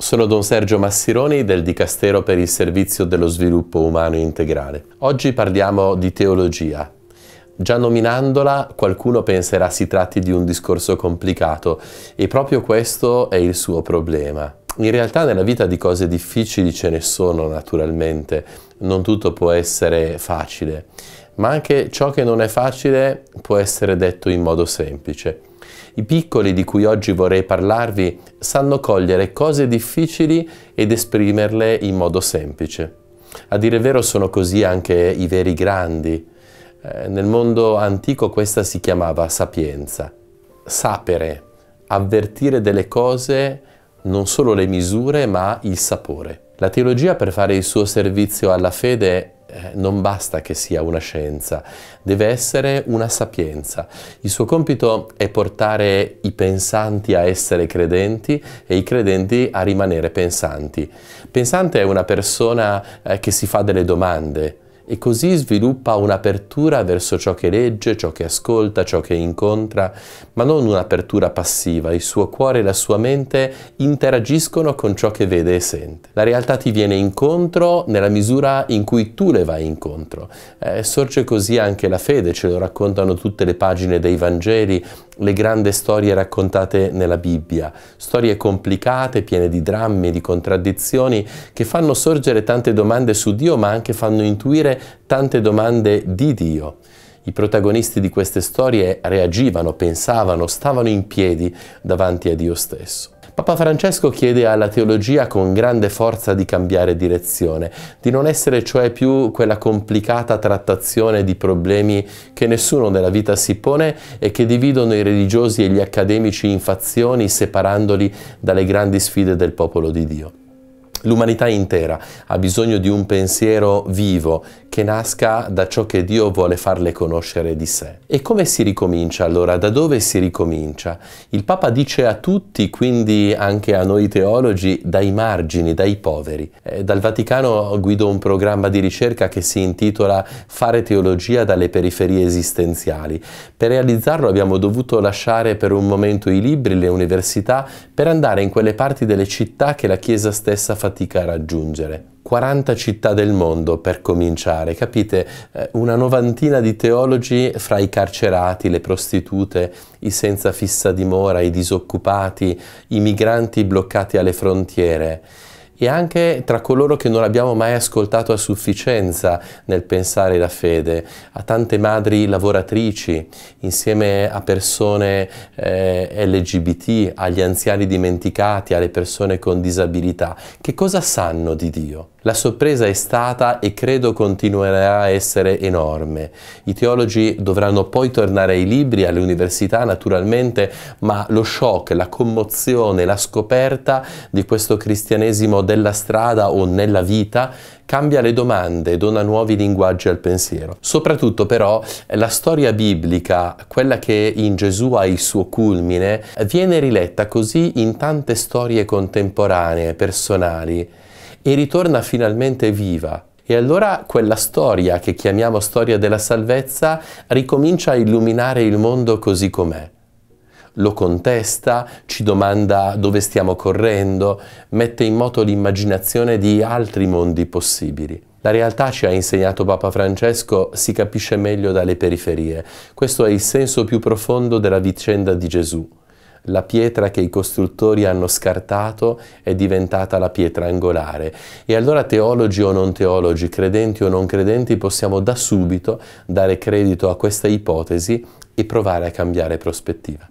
Sono Don Sergio Massironi del Dicastero per il Servizio dello Sviluppo Umano Integrale. Oggi parliamo di teologia. Già nominandola qualcuno penserà si tratti di un discorso complicato e proprio questo è il suo problema. In realtà nella vita di cose difficili ce ne sono naturalmente, non tutto può essere facile, ma anche ciò che non è facile può essere detto in modo semplice. I piccoli di cui oggi vorrei parlarvi sanno cogliere cose difficili ed esprimerle in modo semplice. A dire vero sono così anche i veri grandi. Eh, nel mondo antico questa si chiamava sapienza. Sapere, avvertire delle cose, non solo le misure ma il sapore. La teologia per fare il suo servizio alla fede eh, non basta che sia una scienza, deve essere una sapienza. Il suo compito è portare i pensanti a essere credenti e i credenti a rimanere pensanti. Pensante è una persona eh, che si fa delle domande, e così sviluppa un'apertura verso ciò che legge, ciò che ascolta, ciò che incontra, ma non un'apertura passiva, il suo cuore e la sua mente interagiscono con ciò che vede e sente. La realtà ti viene incontro nella misura in cui tu le vai incontro. Eh, sorge così anche la fede, ce lo raccontano tutte le pagine dei Vangeli, le grandi storie raccontate nella Bibbia, storie complicate, piene di drammi, di contraddizioni, che fanno sorgere tante domande su Dio, ma anche fanno intuire tante domande di Dio. I protagonisti di queste storie reagivano, pensavano, stavano in piedi davanti a Dio stesso. Papa Francesco chiede alla teologia con grande forza di cambiare direzione, di non essere cioè più quella complicata trattazione di problemi che nessuno nella vita si pone e che dividono i religiosi e gli accademici in fazioni separandoli dalle grandi sfide del popolo di Dio. L'umanità intera ha bisogno di un pensiero vivo che nasca da ciò che Dio vuole farle conoscere di sé. E come si ricomincia allora? Da dove si ricomincia? Il Papa dice a tutti, quindi anche a noi teologi, dai margini, dai poveri. Eh, dal Vaticano guido un programma di ricerca che si intitola Fare teologia dalle periferie esistenziali. Per realizzarlo abbiamo dovuto lasciare per un momento i libri, le università, per andare in quelle parti delle città che la Chiesa stessa faceva fatica a raggiungere. 40 città del mondo per cominciare, capite? Eh, una novantina di teologi fra i carcerati, le prostitute, i senza fissa dimora, i disoccupati, i migranti bloccati alle frontiere e anche tra coloro che non abbiamo mai ascoltato a sufficienza nel pensare la fede, a tante madri lavoratrici, insieme a persone eh, LGBT, agli anziani dimenticati, alle persone con disabilità. Che cosa sanno di Dio? La sorpresa è stata e credo continuerà a essere enorme. I teologi dovranno poi tornare ai libri, alle università naturalmente, ma lo shock, la commozione, la scoperta di questo cristianesimo della strada o nella vita cambia le domande, dona nuovi linguaggi al pensiero. Soprattutto però la storia biblica, quella che in Gesù ha il suo culmine, viene riletta così in tante storie contemporanee, personali e ritorna finalmente viva. E allora quella storia che chiamiamo storia della salvezza ricomincia a illuminare il mondo così com'è. Lo contesta, ci domanda dove stiamo correndo, mette in moto l'immaginazione di altri mondi possibili. La realtà, ci ha insegnato Papa Francesco, si capisce meglio dalle periferie. Questo è il senso più profondo della vicenda di Gesù la pietra che i costruttori hanno scartato è diventata la pietra angolare. E allora teologi o non teologi, credenti o non credenti, possiamo da subito dare credito a questa ipotesi e provare a cambiare prospettiva.